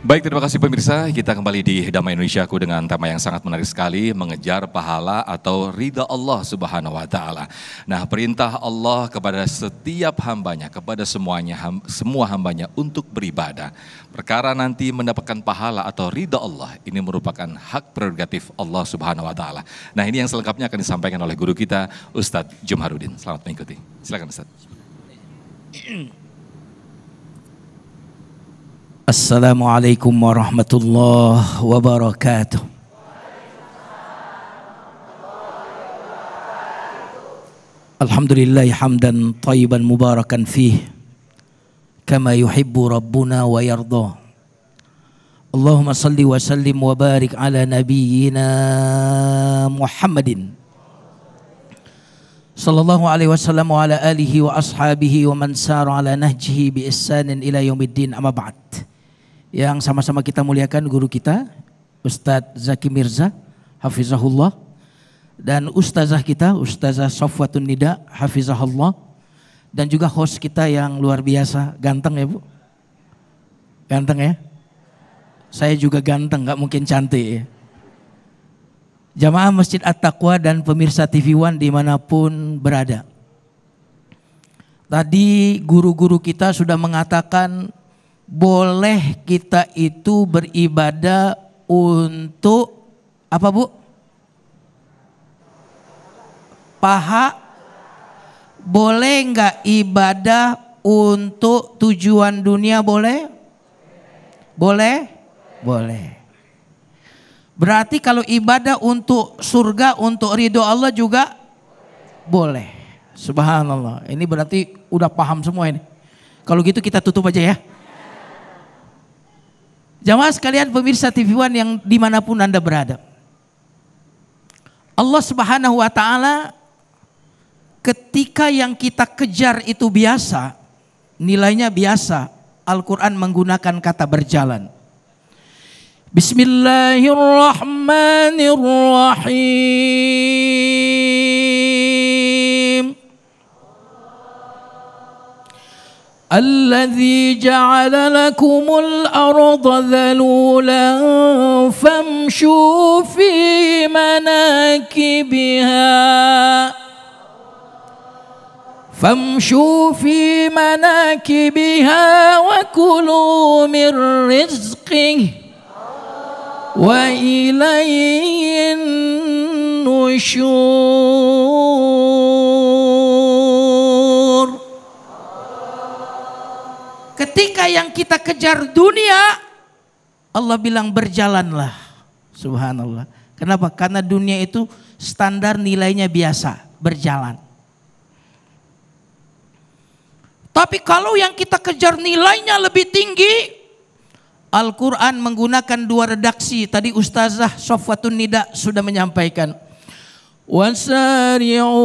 Baik, terima kasih pemirsa. Kita kembali di Damai aku dengan tema yang sangat menarik sekali, mengejar pahala atau ridha Allah Subhanahu wa taala. Nah, perintah Allah kepada setiap hambanya, kepada semuanya semua hambanya untuk beribadah. Perkara nanti mendapatkan pahala atau ridha Allah, ini merupakan hak prerogatif Allah Subhanahu wa taala. Nah, ini yang selengkapnya akan disampaikan oleh guru kita Ustadz Jumharudin. Selamat mengikuti. Silakan Ustadz. السلام عليكم ورحمة الله وبركاته الحمد لله حمدا طيبا مباركا فيه كما يحب ربنا ويرضاه اللهم صل وسلم وبارك على نبينا محمد صلى الله عليه وسلم وعلى آله وأصحابه ومن سار على نهجه بإحسان إلى يوم الدين أما بعد yang sama-sama kita muliakan guru kita Ustadz Zaki Mirza Hafizahullah dan Ustazah kita Ustazah Sofwatun Nida Hafizahullah dan juga host kita yang luar biasa ganteng ya Bu ganteng ya saya juga ganteng gak mungkin cantik ya. Jamaah Masjid At-Taqwa dan pemirsa TV One dimanapun berada. Tadi guru-guru kita sudah mengatakan boleh kita itu beribadah untuk apa Bu? Paha boleh nggak ibadah untuk tujuan dunia boleh? Boleh? Boleh. Berarti kalau ibadah untuk surga, untuk ridho Allah juga boleh. Subhanallah. Ini berarti udah paham semua ini. Kalau gitu kita tutup aja ya. Jamaah sekalian pemirsa TV One yang dimanapun Anda berada. Allah subhanahu wa ta'ala ketika yang kita kejar itu biasa, nilainya biasa. Al-Quran menggunakan kata berjalan. Bismillahirrahmanirrahim. الذي جعل لكم الأرض ذلولا فامشوا في مناكبها فامشوا في مناكبها وكلوا من رزقه وإليه النشور Ketika yang kita kejar dunia, Allah bilang berjalanlah. Subhanallah. Kenapa? Karena dunia itu standar nilainya biasa, berjalan. Tapi kalau yang kita kejar nilainya lebih tinggi, Al-Quran menggunakan dua redaksi. Tadi Ustazah Sofwatun Nida sudah menyampaikan. Wasari'u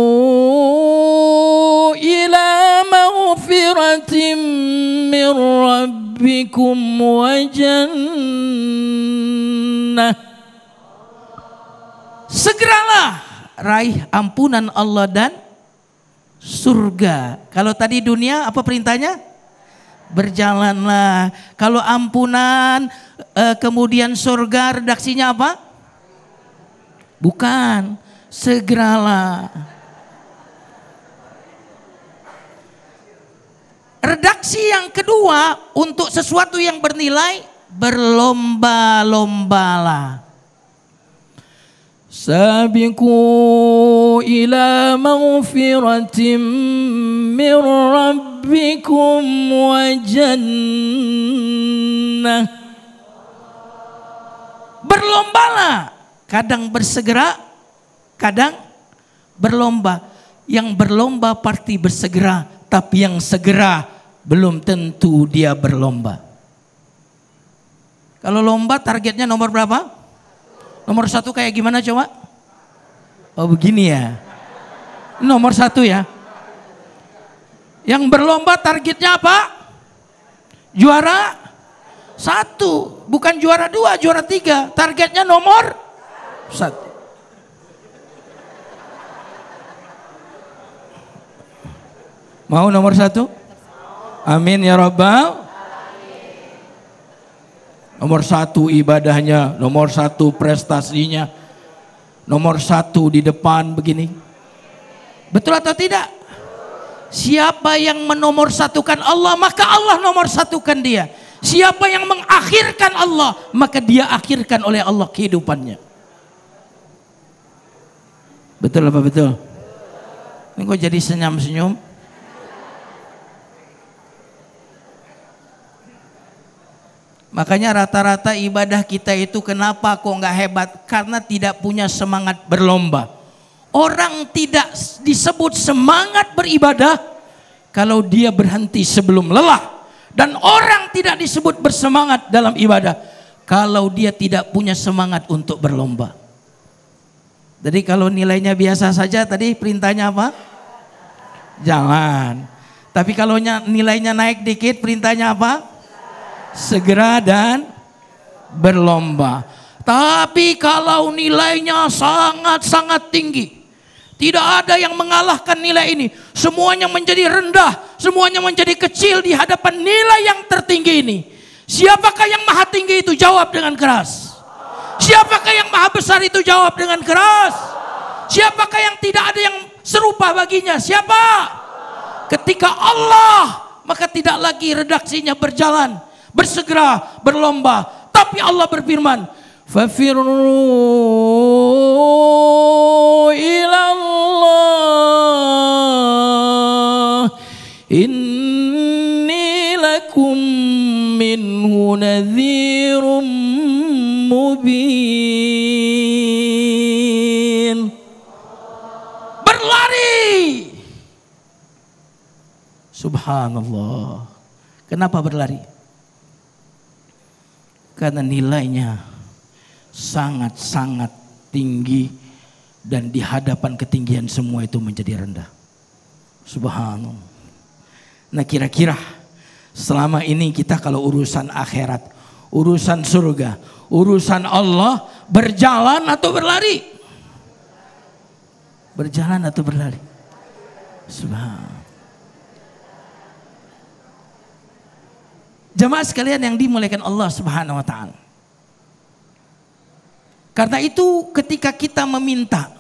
من ربكم وجنة Segeralah raih ampunan Allah dan surga. Kalau tadi dunia apa perintahnya? Berjalanlah. Kalau ampunan eh, kemudian surga redaksinya apa? Bukan. Segeralah. Redaksi yang kedua untuk sesuatu yang bernilai berlomba-lombalah. Sabiku ila maghfiratin min rabbikum wa jannah. Berlombalah, kadang bersegera, kadang berlomba. Yang berlomba pasti bersegera, tapi yang segera belum tentu dia berlomba. Kalau lomba targetnya nomor berapa? Nomor satu kayak gimana coba? Oh begini ya. Nomor satu ya. Yang berlomba targetnya apa? Juara satu, bukan juara dua, juara tiga. Targetnya nomor satu. Mau nomor satu? Amin ya Rabbal. Nomor satu ibadahnya, nomor satu prestasinya, nomor satu di depan begini. Betul atau tidak? Siapa yang menomor satukan Allah, maka Allah nomor satukan dia. Siapa yang mengakhirkan Allah, maka dia akhirkan oleh Allah kehidupannya. Betul apa betul? Ini kok jadi senyum-senyum? Makanya rata-rata ibadah kita itu kenapa kok nggak hebat? Karena tidak punya semangat berlomba. Orang tidak disebut semangat beribadah kalau dia berhenti sebelum lelah. Dan orang tidak disebut bersemangat dalam ibadah kalau dia tidak punya semangat untuk berlomba. Jadi kalau nilainya biasa saja tadi perintahnya apa? Jangan. Tapi kalau nilainya naik dikit perintahnya apa? segera dan berlomba. Tapi kalau nilainya sangat-sangat tinggi, tidak ada yang mengalahkan nilai ini. Semuanya menjadi rendah, semuanya menjadi kecil di hadapan nilai yang tertinggi ini. Siapakah yang maha tinggi itu? Jawab dengan keras. Siapakah yang maha besar itu? Jawab dengan keras. Siapakah yang tidak ada yang serupa baginya? Siapa? Ketika Allah, maka tidak lagi redaksinya berjalan bersegera, berlomba. Tapi Allah berfirman, fafiru ilallah. Inni lakum minhu nadhirum mubin." Berlari. Subhanallah. Kenapa berlari? karena nilainya sangat-sangat tinggi dan di hadapan ketinggian semua itu menjadi rendah. Subhanallah. Nah kira-kira selama ini kita kalau urusan akhirat, urusan surga, urusan Allah berjalan atau berlari? Berjalan atau berlari? Subhanallah. Jemaah sekalian yang dimuliakan Allah Subhanahu wa taala. Karena itu ketika kita meminta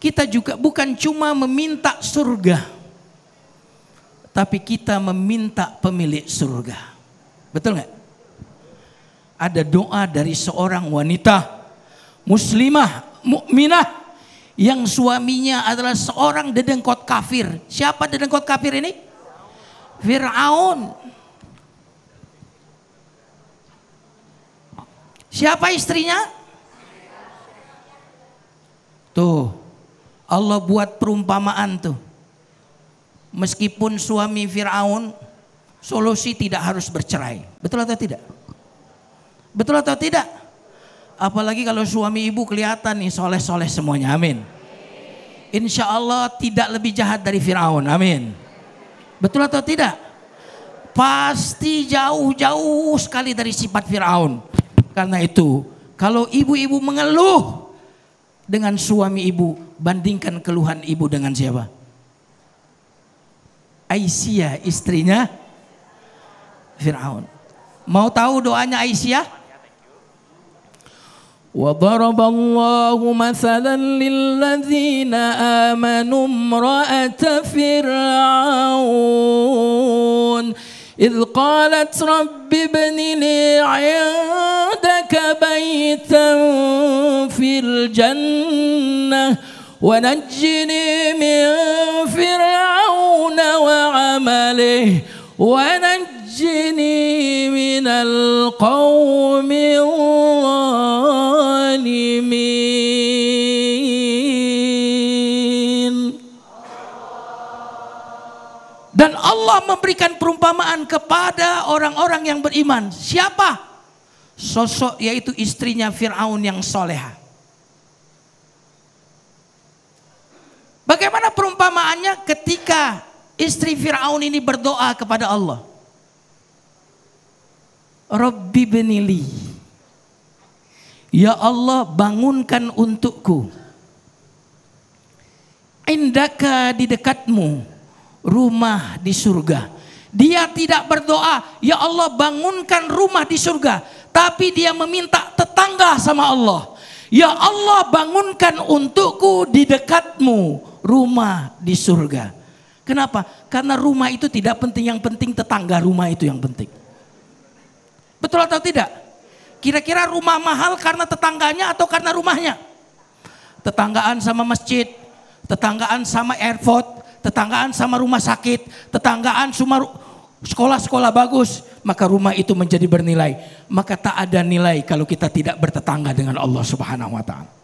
kita juga bukan cuma meminta surga tapi kita meminta pemilik surga. Betul nggak? Ada doa dari seorang wanita muslimah mukminah yang suaminya adalah seorang dedengkot kafir. Siapa dedengkot kafir ini? Fir'aun. Siapa istrinya? Tuh, Allah buat perumpamaan tuh. Meskipun suami Fir'aun, solusi tidak harus bercerai. Betul atau tidak? Betul atau tidak? Apalagi kalau suami ibu kelihatan nih soleh-soleh semuanya. Amin. Insya Allah tidak lebih jahat dari Fir'aun. Amin. Betul atau tidak? Pasti jauh-jauh sekali dari sifat Firaun. Karena itu, kalau ibu-ibu mengeluh dengan suami ibu, bandingkan keluhan ibu dengan siapa? Aisyah istrinya Firaun. Mau tahu doanya Aisyah? وضرب الله مثلا للذين آمنوا امرأة فرعون إذ قالت رب ابن لي عندك بيتا في الجنة ونجني من فرعون وعمله ونجني من القوم الله Dan Allah memberikan perumpamaan kepada orang-orang yang beriman. Siapa? Sosok yaitu istrinya Fir'aun yang soleha. Bagaimana perumpamaannya ketika istri Fir'aun ini berdoa kepada Allah. Rabbi benili. Ya Allah bangunkan untukku. Indaka di dekatmu rumah di surga. Dia tidak berdoa, "Ya Allah, bangunkan rumah di surga." Tapi dia meminta tetangga sama Allah. "Ya Allah, bangunkan untukku di dekatmu rumah di surga." Kenapa? Karena rumah itu tidak penting, yang penting tetangga rumah itu yang penting. Betul atau tidak? Kira-kira rumah mahal karena tetangganya atau karena rumahnya? Tetanggaan sama masjid, tetanggaan sama airport, tetanggaan sama rumah sakit, tetanggaan sama sekolah-sekolah bagus, maka rumah itu menjadi bernilai. Maka tak ada nilai kalau kita tidak bertetangga dengan Allah Subhanahu wa taala.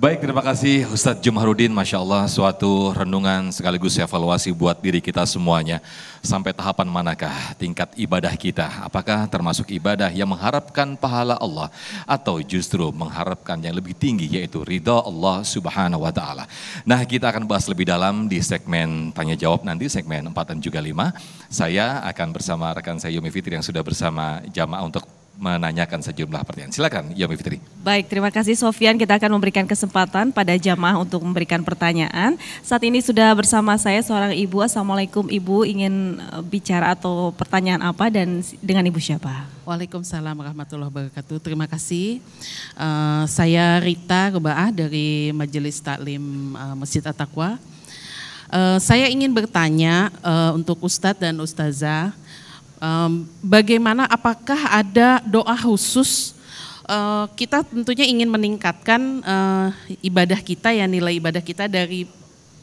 Baik, terima kasih Ustadz Jumharudin. Masya Allah, suatu renungan sekaligus evaluasi buat diri kita semuanya. Sampai tahapan manakah tingkat ibadah kita? Apakah termasuk ibadah yang mengharapkan pahala Allah? Atau justru mengharapkan yang lebih tinggi yaitu ridha Allah subhanahu wa ta'ala. Nah, kita akan bahas lebih dalam di segmen tanya jawab nanti, segmen 4 dan juga 5. Saya akan bersama rekan saya Yumi Fitri yang sudah bersama jamaah untuk menanyakan sejumlah pertanyaan. Silakan, Yomi Fitri. Baik, terima kasih Sofian. Kita akan memberikan kesempatan pada jamaah untuk memberikan pertanyaan. Saat ini sudah bersama saya seorang ibu. Assalamualaikum Ibu, ingin eh, bicara atau pertanyaan apa dan dengan Ibu siapa? Waalaikumsalam warahmatullahi wabarakatuh. Terima kasih. Uh, saya Rita Rebaah dari Majelis Taklim uh, Masjid At-Taqwa. Uh, saya ingin bertanya uh, untuk Ustadz dan Ustazah Um, bagaimana apakah ada doa khusus eh, kita tentunya ingin meningkatkan uh, ibadah kita ya nilai ibadah kita dari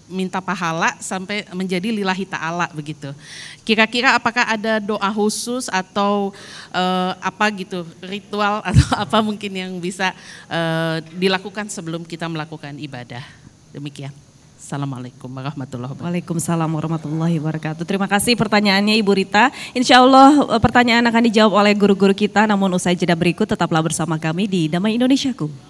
minta pahala sampai menjadi lillahi ta'ala begitu. Kira-kira apakah ada doa khusus atau uh, apa gitu ritual atau apa mungkin yang bisa uh, dilakukan sebelum kita melakukan ibadah. Demikian. Assalamualaikum warahmatullahi wabarakatuh. Waalaikumsalam warahmatullahi wabarakatuh. Terima kasih pertanyaannya Ibu Rita. Insya Allah eh, pertanyaan akan dijawab oleh guru-guru kita. Namun usai jeda berikut tetaplah bersama kami di Damai Indonesiaku.